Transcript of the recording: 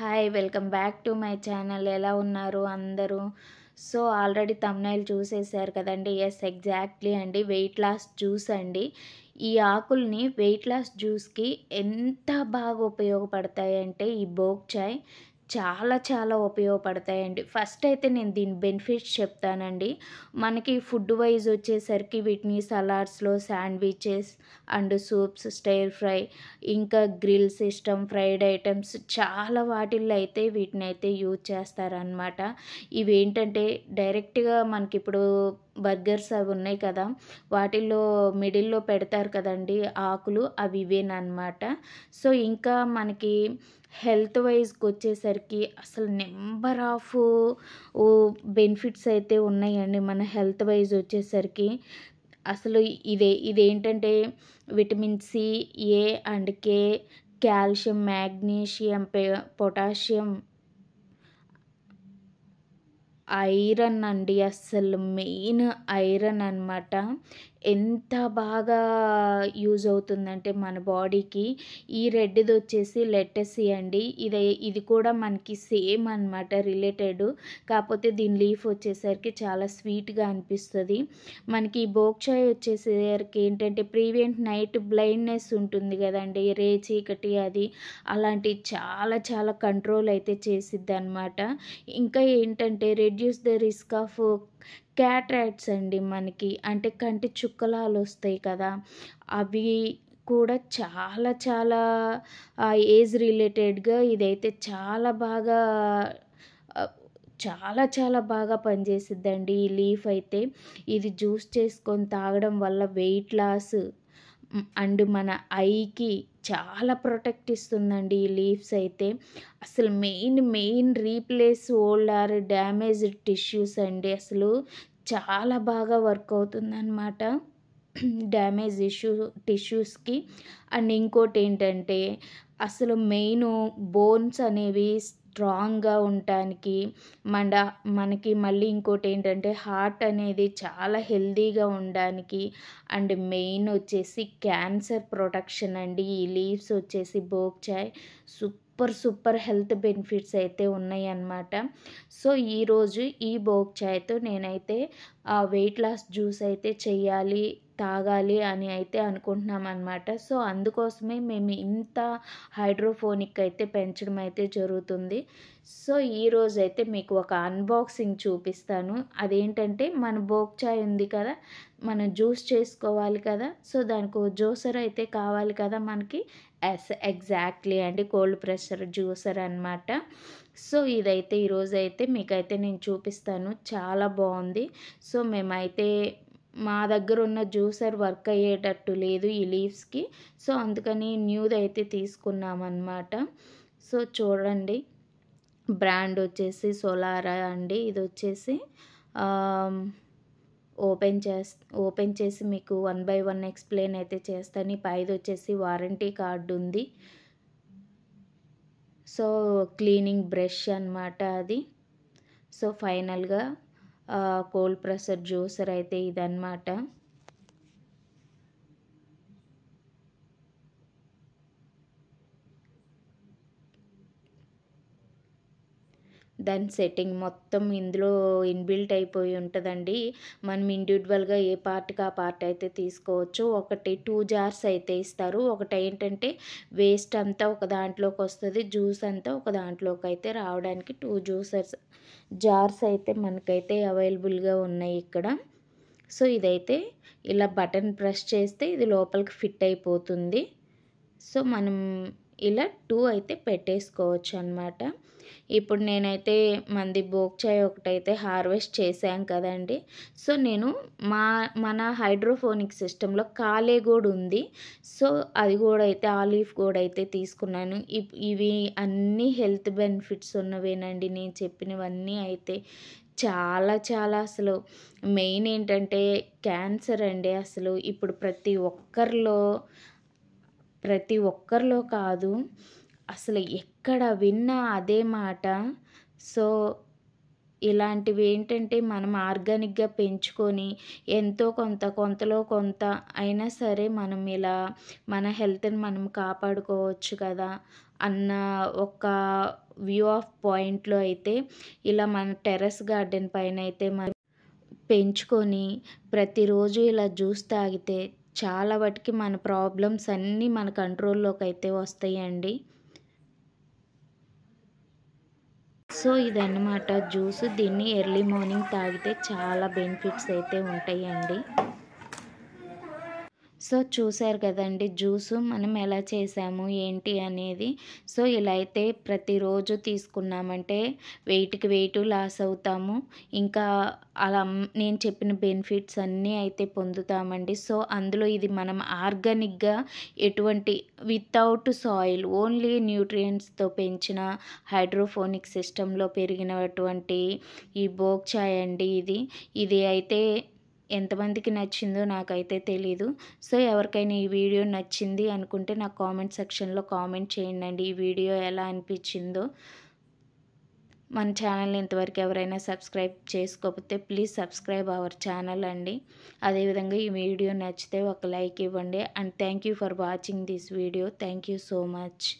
hi welcome back to my channel ఎలా ఉన్నారు అందరూ సో ఆల్రెడీ తమ్నైల్ చూసేసారు కదండి ఎస్ ఎగ్జాక్ట్లీ అండి వెయిట్ లాస్ జ్యూస్ అండి ఈ ఆకుల్ని వెయిట్ లాస్ జ్యూస్కి ఎంత బాగా ఉపయోగపడతాయంటే ఈ బోక్ చాయ్ చాలా చాలా ఉపయోగపడతాయండి ఫస్ట్ అయితే నేను దీని బెనిఫిట్స్ చెప్తానండి మనకి ఫుడ్ వైజ్ వచ్చేసరికి వీటిని సలాడ్స్లో sandwiches and soups stir fry ఇంకా గ్రిల్ సిస్టమ్ ఫ్రైడ్ ఐటమ్స్ చాలా వాటిల్లో అయితే వీటిని అయితే యూజ్ చేస్తారనమాట ఇవేంటంటే డైరెక్ట్గా మనకి ఇప్పుడు బర్గర్స్ అవి ఉన్నాయి కదా వాటిల్లో మిడిల్లో పెడతారు కదండి ఆకులు అవి ఇవేనమాట సో ఇంకా మనకి హెల్త్ వైజ్కి వచ్చేసరికి అసలు నెంబర్ ఆఫ్ బెనిఫిట్స్ అయితే ఉన్నాయండి మన హెల్త్ వైజ్ వచ్చేసరికి అసలు ఇదే ఇదేంటంటే vitamin C A and K calcium magnesium potassium iron అండి అసలు మెయిన్ ఐరన్ అనమాట ఎంత బాగా యూజ్ అవుతుందంటే మన బాడీకి ఈ రెడ్ది వచ్చేసి లెటసీ అండి ఇది ఇది కూడా మనకి సేమ్ అనమాట రిలేటెడ్ కాకపోతే దీని లీఫ్ వచ్చేసరికి చాలా స్వీట్గా అనిపిస్తుంది మనకి బోక్షాయ్ వచ్చేసరికి ఏంటంటే ప్రీవియంట్ నైట్ బ్లైండ్నెస్ ఉంటుంది కదండి రే చీకటి అది అలాంటి చాలా చాలా కంట్రోల్ అయితే చేసిద్ది అనమాట ఇంకా ఏంటంటే reduce the risk of cataracts అండి మనకి అంటే కంటి చుక్కలాలు వస్తాయి కదా అవి కూడా చాలా చాలా ఏజ్ రిలేటెడ్గా ఇదైతే చాలా బాగా చాలా చాలా బాగా పనిచేసిద్దండి ఈ లీఫ్ అయితే ఇది జ్యూస్ చేసుకొని తాగడం వల్ల వెయిట్ లాస్ అండ్ మన ఐకి చాలా ప్రొటెక్ట్ ఇస్తుందండి ఈ లీవ్స్ అయితే అసలు main main replace old or damaged tissues అండి అసలు చాలా బాగా వర్క్ అవుతుందన్నమాట డ్యామేజ్ ఇష్యూ టిష్యూస్కి అండ్ ఇంకోటి ఏంటంటే అసలు మెయిన్ బోన్స్ అనేవి స్ట్రాంగ్గా ఉండటానికి మన మనకి మళ్ళీ ఇంకోటి ఏంటంటే హార్ట్ అనేది చాలా హెల్దీగా ఉండడానికి అండ్ మెయిన్ వచ్చేసి క్యాన్సర్ ప్రొటెక్షన్ అండి ఈ లీవ్స్ వచ్చేసి bok choy soup super super health benefits అయితే ఉన్నాయి అన్నమాట సో ఈరోజు ఈ బోక్ చాయ్తో నేనైతే వెయిట్ లాస్ జ్యూస్ అయితే చేయాలి తాగాలి అని అయితే అనుకుంటున్నాం అనమాట సో అందుకోసమే మేము ఇంత హైడ్రోఫోనిక్ అయితే పెంచడం అయితే జరుగుతుంది సో ఈరోజు అయితే మీకు ఒక అన్బాక్సింగ్ చూపిస్తాను అదేంటంటే మన బోక్చాయ్ ఉంది కదా మనం జ్యూస్ చేసుకోవాలి కదా సో దానికి జ్యూసర్ అయితే కావాలి కదా మనకి ఎస్ ఎగ్జాక్ట్లీ అండి కోల్డ్ ప్రెషర్ జ్యూసర్ అనమాట సో ఇదైతే ఈరోజు అయితే మీకైతే నేను చూపిస్తాను చాలా బాగుంది సో మేమైతే మా దగ్గర ఉన్న జ్యూసర్ వర్క్ అయ్యేటట్టు లేదు ఈ లీవ్స్కి సో అందుకని న్యూది అయితే తీసుకున్నామన్నమాట సో చూడండి బ్రాండ్ వచ్చేసి సోలారా అండి ఇది వచ్చేసి ఓపెన్ చేస్ ఓపెన్ చేసి మీకు వన్ బై వన్ ఎక్స్ప్లెయిన్ అయితే చేస్తాను పైది వచ్చేసి వారంటీ కార్డు ఉంది సో క్లీనింగ్ బ్రష్ అనమాట అది సో ఫైనల్గా కోల్డ్ ప్రెసర్ జ్యూసర్ అయితే ఇదన్నమాట దాని సెట్టింగ్ మొత్తం ఇందులో ఇన్బిల్ట్ అయిపోయి ఉంటుందండి మనం ఇండివిజువల్గా ఏ పార్ట్కి ఆ పార్ట్ అయితే తీసుకోవచ్చు ఒకటి టూ జార్స్ అయితే ఇస్తారు ఒకటి ఏంటంటే వేస్ట్ అంతా ఒక దాంట్లోకి వస్తుంది జ్యూస్ అంతా ఒక దాంట్లోకి అయితే రావడానికి టూ జ్యూసర్స్ జార్స్ అయితే మనకైతే అవైలబుల్గా ఉన్నాయి ఇక్కడ సో ఇదైతే ఇలా బటన్ ప్రెస్ చేస్తే ఇది లోపలికి ఫిట్ అయిపోతుంది సో మనం ఇలా టూ అయితే పెట్టేసుకోవచ్చు అనమాట ఇప్పుడు నేనైతే మంది బోక్చాయ్ ఒకటైతే హార్వెస్ట్ చేశాం కదండి సో నేను మా మన హైడ్రోఫోనిక్ సిస్టంలో కాలే కూడా ఉంది సో అది కూడా అయితే ఆలీఫ్ కూడా అయితే తీసుకున్నాను ఇవి అన్ని హెల్త్ బెనిఫిట్స్ ఉన్నవేనండి నేను చెప్పినవన్నీ అయితే చాలా చాలా అసలు మెయిన్ ఏంటంటే క్యాన్సర్ అండి అసలు ఇప్పుడు ప్రతి ఒక్కరిలో ప్రతి ఒక్కరిలో కాదు అసలు ఎక్కడ విన్నా అదే మాట సో ఇలాంటివి ఏంటంటే మనం ఆర్గానిక్గా పెంచుకొని ఎంతో కొంత కొంతలో కొంత అయినా సరే మనం ఇలా మన హెల్త్ని మనం కాపాడుకోవచ్చు కదా అన్న ఒక వ్యూ ఆఫ్ పాయింట్లో అయితే ఇలా మన టెర్రస్ గార్డెన్ పైన అయితే మనం పెంచుకొని ప్రతిరోజు ఇలా జ్యూస్ తాగితే చాలా వాటికి మన ప్రాబ్లమ్స్ అన్నీ మన కంట్రోల్లోకి అయితే వస్తాయండి సో ఇదన్నమాట జ్యూస్ దీన్ని ఎర్లీ మార్నింగ్ తాగితే చాలా బెనిఫిట్స్ అయితే ఉంటాయండి సో చూశారు కదండి జ్యూసు మనం ఎలా చేసాము ఏంటి అనేది సో ఇలా అయితే ప్రతిరోజు తీసుకున్నామంటే వెయిట్కి వెయిట్ లాస్ అవుతాము ఇంకా అలా నేను చెప్పిన బెనిఫిట్స్ అన్నీ అయితే పొందుతామండి సో అందులో ఇది మనం ఆర్గానిక్గా ఎటువంటి వితౌట్ సాయిల్ ఓన్లీ న్యూట్రియంట్స్తో పెంచిన హైడ్రోఫోనిక్ సిస్టంలో పెరిగినటువంటి ఈ బోక్చాయ్ అండి ఇది ఇది అయితే ఎంతమందికి నచ్చిందో నాకైతే తెలీదు సో ఎవరికైనా ఈ వీడియో నచ్చింది అనుకుంటే నాకు కామెంట్ సెక్షన్లో కామెంట్ చేయండి ఈ వీడియో ఎలా అనిపించిందో మన ఛానల్ ఇంతవరకు ఎవరైనా సబ్స్క్రైబ్ చేసుకోకపోతే ప్లీజ్ సబ్స్క్రైబ్ అవర్ ఛానల్ అండి అదేవిధంగా ఈ వీడియో నచ్చితే ఒక లైక్ ఇవ్వండి and thank for watching this video thank so much